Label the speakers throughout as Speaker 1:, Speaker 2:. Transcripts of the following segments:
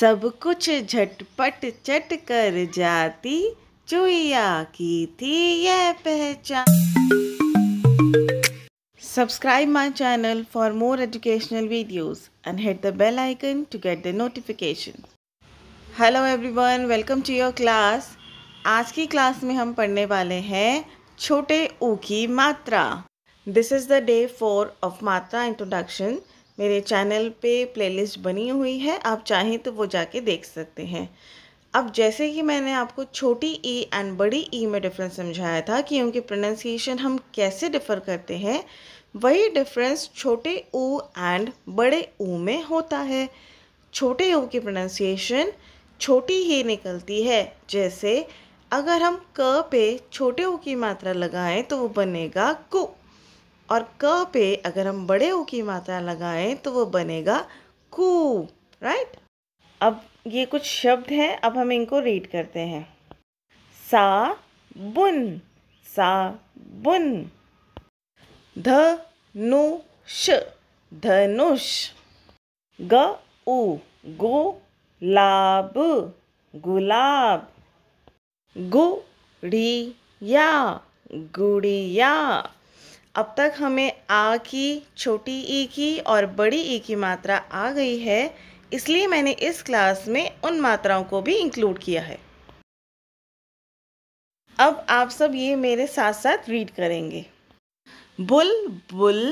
Speaker 1: सब कुछ झटपट चट कर जाती चुईया की थी यह पहचान subscribe my channel for more educational videos and hit the bell icon to get the notification hello every welcome to your class आज की क्लास में हम पढ़ने वाले हैं छोटे ऊ की मात्रा this is the day four of मात्रा इंट्रोडक्शन मेरे चैनल पे प्लेलिस्ट बनी हुई है आप चाहें तो वो जाके देख सकते हैं अब जैसे कि मैंने आपको छोटी ई e एंड बड़ी ई e में डिफरेंस समझाया था कि उनकी प्रोनाउंसिएशन हम कैसे डिफ़र करते हैं वही डिफरेंस छोटे ऊ एंड बड़े ऊ में होता है छोटे ऊ की प्रोनाउंसिएशन छोटी ही निकलती है जैसे अगर हम क पे छोटे ऊ की मात्रा लगाएं तो वो बनेगा कु और क पे अगर हम बड़े ओ की मात्रा लगाएं तो वो बनेगा कू राइट अब ये कुछ शब्द हैं अब हम इनको रीड करते हैं सा बुन सा बुन ध नु श धनुष ग उ गो लाब गुलाब गुड़िया गुड़िया अब तक हमें आ की छोटी ई की और बड़ी ई की मात्रा आ गई है इसलिए मैंने इस क्लास में उन मात्राओं को भी इंक्लूड किया है अब आप सब ये मेरे साथ साथ रीड करेंगे बुल बुल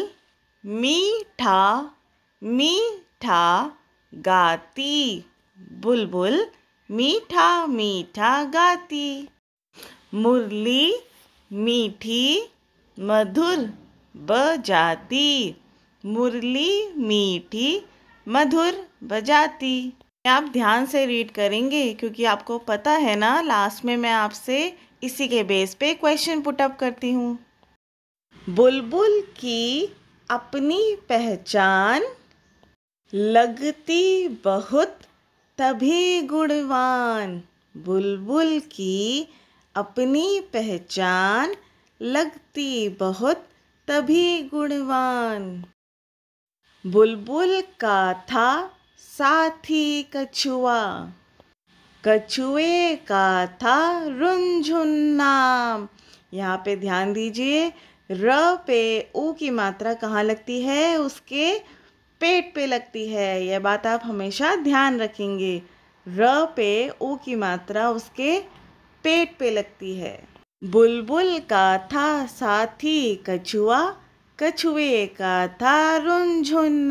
Speaker 1: मीठा मीठा गाती बुलबुल बुल, मीठा मीठा गाती मुरली मीठी मधुर बजाती मुरली मीठी मधुर बजाती आप ध्यान से रीड करेंगे क्योंकि आपको पता है ना लास्ट में मैं आपसे इसी के बेस पे क्वेश्चन पुटअप करती हूँ बुलबुल की अपनी पहचान लगती बहुत तभी गुणवान बुलबुल की अपनी पहचान लगती बहुत तभी गुणवान बुलबुल का था साथी कछुआ कछुए का था रुंझुन्ना यहाँ पे ध्यान दीजिए र पे ऊ की मात्रा कहाँ लगती है उसके पेट पे लगती है यह बात आप हमेशा ध्यान रखेंगे र पे ऊ की मात्रा उसके पेट पे लगती है बुलबुल का था साथी कछुआ कछुए का था रुंझुन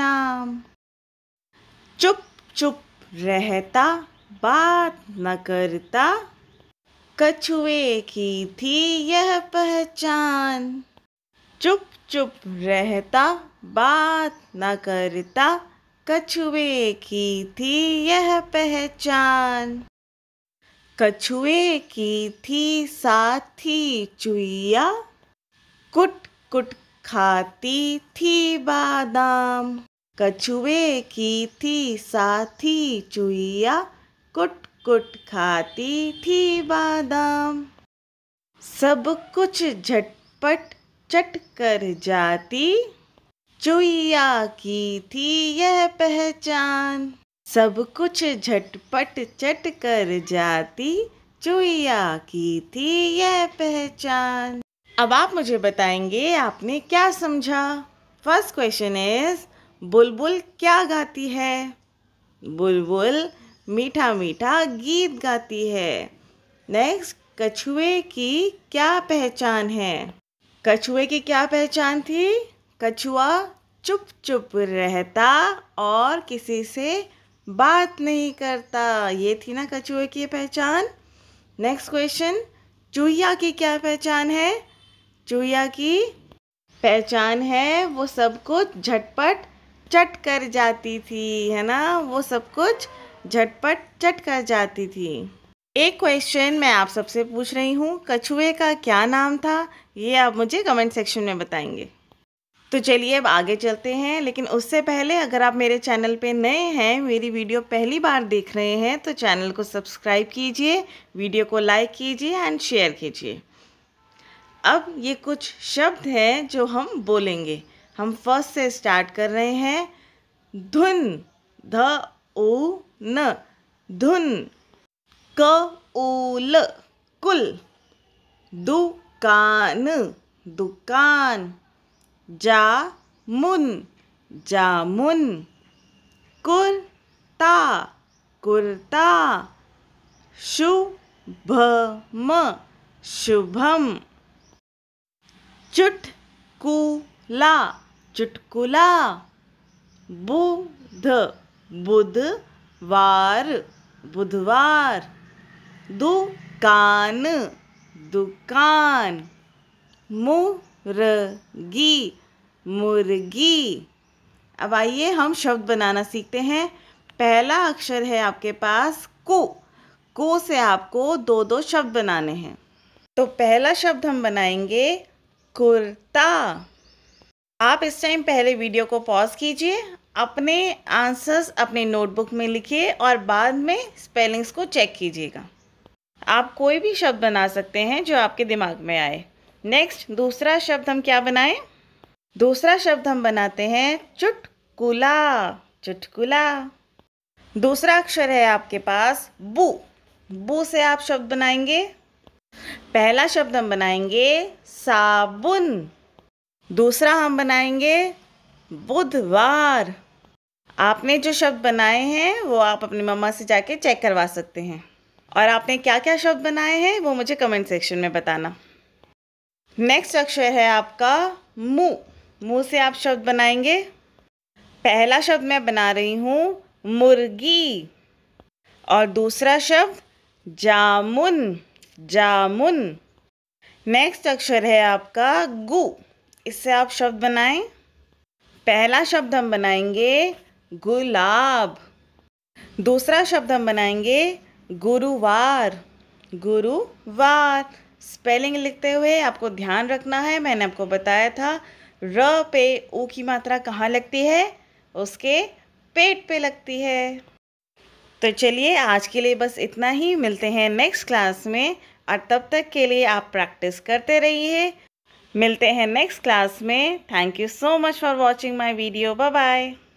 Speaker 1: चुप चुप रहता बात न करता कछुए की थी यह पहचान चुप चुप रहता बात न करता कछुए की थी यह पहचान कछुए की थी साथी चुईया कुट कुट खाती थी बादाम कछुए की थी साथी चुईया कुट कुट खाती थी बादाम सब कुछ झटपट चट कर जाती चुईया की थी यह पहचान सब कुछ झटपट चट कर जाती चुईया की थी यह पहचान अब आप मुझे बताएंगे आपने क्या समझा फर्स्ट क्वेश्चन इज बुलबुल क्या गाती है बुलबुल मीठा मीठा गीत गाती है नेक्स्ट कछुए की क्या पहचान है कछुए की क्या पहचान थी कछुआ चुप चुप रहता और किसी से बात नहीं करता ये थी ना कछुए की पहचान नेक्स्ट क्वेश्चन चूहिया की क्या पहचान है चूहिया की पहचान है वो सब कुछ झटपट चट कर जाती थी है ना वो सब कुछ झटपट चट कर जाती थी एक क्वेश्चन मैं आप सबसे पूछ रही हूँ कछुए का क्या नाम था ये आप मुझे कमेंट सेक्शन में बताएंगे तो चलिए अब आगे चलते हैं लेकिन उससे पहले अगर आप मेरे चैनल पे नए हैं मेरी वीडियो पहली बार देख रहे हैं तो चैनल को सब्सक्राइब कीजिए वीडियो को लाइक कीजिए एंड शेयर कीजिए अब ये कुछ शब्द हैं जो हम बोलेंगे हम फर्स्ट से स्टार्ट कर रहे हैं धुन ध ओ न धुन क ओ ल कुल दुकान दुकान जामुन जामुन कुर्ता कुर्ता शुभम शुभम चुटकुला चुटकुला बुध बुधवार बुधवार दुकान दुकान मुर्गी मुर्गी अब आइए हम शब्द बनाना सीखते हैं पहला अक्षर है आपके पास को को से आपको दो दो शब्द बनाने हैं तो पहला शब्द हम बनाएंगे कुर्ता आप इस टाइम पहले वीडियो को पॉज कीजिए अपने आंसर्स अपने नोटबुक में लिखिए और बाद में स्पेलिंग्स को चेक कीजिएगा आप कोई भी शब्द बना सकते हैं जो आपके दिमाग में आए नेक्स्ट दूसरा शब्द हम क्या बनाएं दूसरा शब्द हम बनाते हैं चुटकुला चुटकुला दूसरा अक्षर है आपके पास बू बू से आप शब्द बनाएंगे पहला शब्द हम बनाएंगे साबुन दूसरा हम बनाएंगे बुधवार आपने जो शब्द बनाए हैं वो आप अपनी मम्मा से जाके चेक करवा सकते हैं और आपने क्या क्या शब्द बनाए हैं वो मुझे कमेंट सेक्शन में बताना नेक्स्ट अक्षर है आपका मुंह मुंह से आप शब्द बनाएंगे पहला शब्द मैं बना रही हूँ मुर्गी और दूसरा शब्द जामुन जामुन नेक्स्ट अक्षर है आपका गु इससे आप शब्द बनाएं पहला शब्द हम बनाएंगे गुलाब दूसरा शब्द हम बनाएंगे गुरुवार गुरुवार स्पेलिंग लिखते हुए आपको ध्यान रखना है मैंने आपको बताया था र पे ऊ की मात्रा कहाँ लगती है उसके पेट पे लगती है तो चलिए आज के लिए बस इतना ही मिलते हैं नेक्स्ट क्लास में और तब तक के लिए आप प्रैक्टिस करते रहिए मिलते हैं नेक्स्ट क्लास में thank you so much for watching my video bye bye